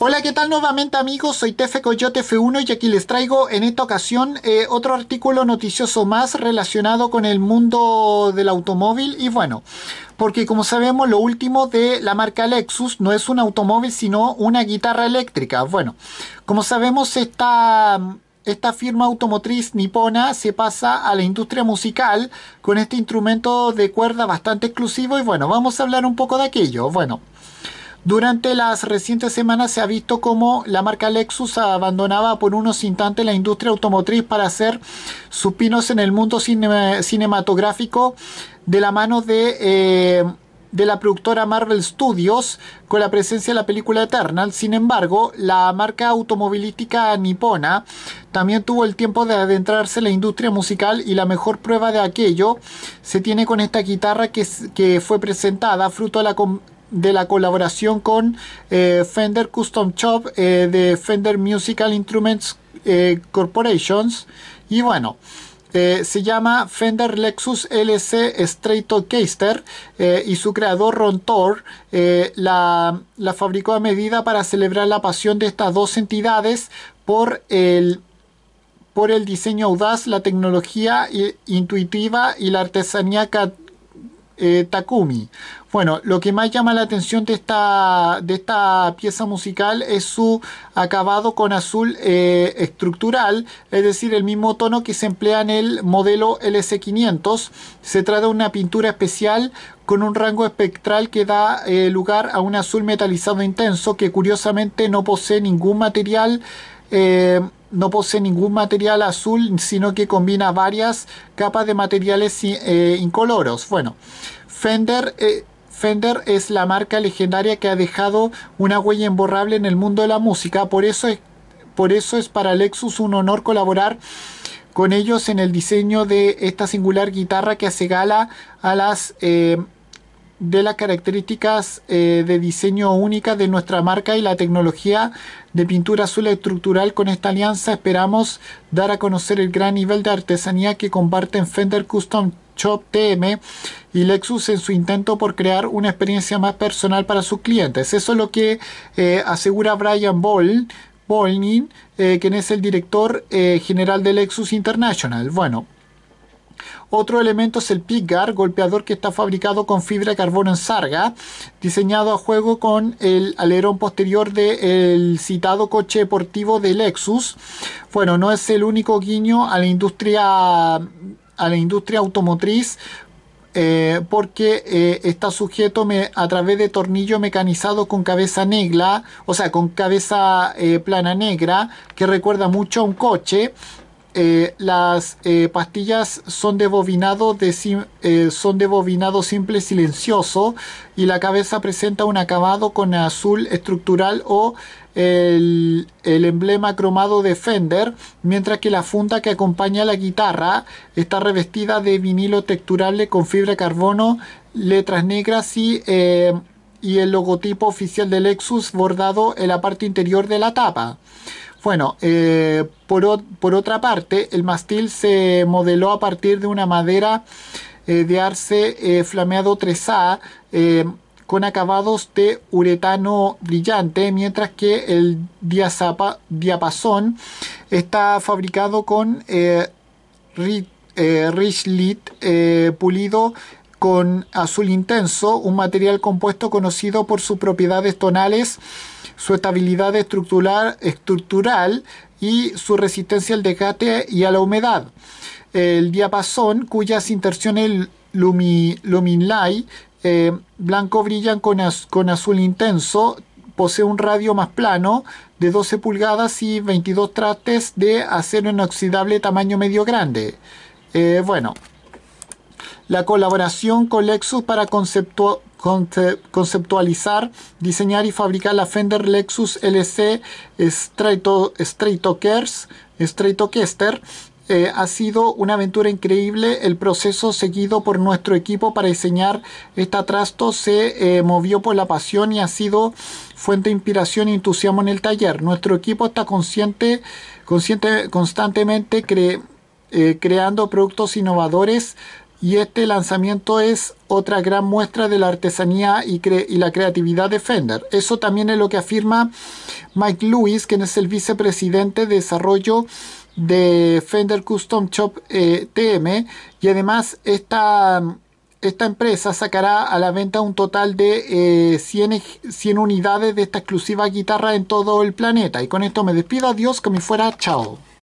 Hola, ¿qué tal nuevamente amigos? Soy Tefe Coyote F1 y aquí les traigo en esta ocasión eh, otro artículo noticioso más relacionado con el mundo del automóvil y bueno, porque como sabemos lo último de la marca Lexus no es un automóvil sino una guitarra eléctrica. Bueno, como sabemos esta esta firma automotriz nipona se pasa a la industria musical con este instrumento de cuerda bastante exclusivo y bueno, vamos a hablar un poco de aquello. Bueno, durante las recientes semanas se ha visto cómo la marca Lexus abandonaba por unos instantes la industria automotriz para hacer sus pinos en el mundo cinematográfico de la mano de, eh, de la productora Marvel Studios con la presencia de la película Eternal. Sin embargo, la marca automovilística nipona también tuvo el tiempo de adentrarse en la industria musical y la mejor prueba de aquello se tiene con esta guitarra que, que fue presentada fruto de la de la colaboración con eh, Fender Custom Shop eh, de Fender Musical Instruments eh, Corporations. Y bueno, se llama Fender Lexus LC Stratocaster y su creador Ron Tor la, la fabricó a medida para celebrar la pasión de estas dos entidades por el por el diseño audaz, la tecnología intuitiva y la artesanía eh, Takumi. Bueno, lo que más llama la atención de esta, de esta pieza musical es su acabado con azul eh, estructural, es decir, el mismo tono que se emplea en el modelo LS500. Se trata de una pintura especial con un rango espectral que da eh, lugar a un azul metalizado intenso que curiosamente no posee ningún material no posee ningún material azul, sino que combina varias capas de materiales eh, incoloros. Bueno, Fender, eh, Fender es la marca legendaria que ha dejado una huella emborrable en el mundo de la música, por eso es, por eso es para Lexus un honor colaborar con ellos en el diseño de esta singular guitarra que hace gala a las eh, de las características eh, de diseño única de nuestra marca y la tecnología de pintura azul estructural. Con esta alianza esperamos dar a conocer el gran nivel de artesanía que comparten Fender Custom Shop TM y Lexus en su intento por crear una experiencia más personal para sus clientes. Eso es lo que eh, asegura Brian Ball, eh, quien es el director general de Lexus International. Bueno, otro elemento es el Piggar, golpeador que está fabricado con fibra de carbono en sarga, diseñado a juego con el alerón posterior del citado coche deportivo de Lexus. Bueno, no es el único guiño a la industria, a la industria automotriz. Eh, porque eh, está sujeto me, a través de tornillo mecanizado con cabeza negra, o sea, con cabeza eh, plana negra, que recuerda mucho a un coche, eh, las eh, pastillas son de bobinado eh, son de simple silencioso y la cabeza presenta un acabado con azul estructural o el, emblema cromado de Fender, mientras que la funda que acompaña la guitarra está revestida de vinilo texturable con fibra de carbono, letras negras y, y el logotipo oficial de Lexus bordado en la parte interior de la tapa. Bueno, eh, por, otra parte, el mastil se modeló a partir de una madera eh, de arce eh, flameado 3A con acabados de uretano brillante, mientras que el diapasón está fabricado con rich lit pulido con azul intenso, un material compuesto conocido por sus propiedades tonales su estabilidad estructural, y su resistencia al desgaste y a la humedad. El diapasón, cuyas inserciones lumi, luminlay eh, blanco brillan con, azul intenso, posee un radio más plano de 12 pulgadas y 22 trastes de acero inoxidable tamaño medio grande. Eh, bueno, la colaboración con Lexus para, concepto conceptualizar, diseñar y fabricar la Fender Lexus LC ...Stray Talkers... eh, ha sido una aventura increíble. El proceso seguido por nuestro equipo para diseñar esta trasto se eh, movió por la pasión y ha sido fuente de inspiración y entusiasmo en el taller. Nuestro equipo está consciente, consciente constantemente eh, creando productos innovadores y este lanzamiento es otra gran muestra de la artesanía y, la creatividad de Fender. Eso también es lo que afirma Mike Lewis, quien es el vicepresidente de desarrollo de Fender Custom Shop eh, TM y además esta, esta empresa sacará a la venta un total de 100, eh, 100 unidades de esta exclusiva guitarra en todo el planeta y con esto me despido, adiós, que me fuera, chao.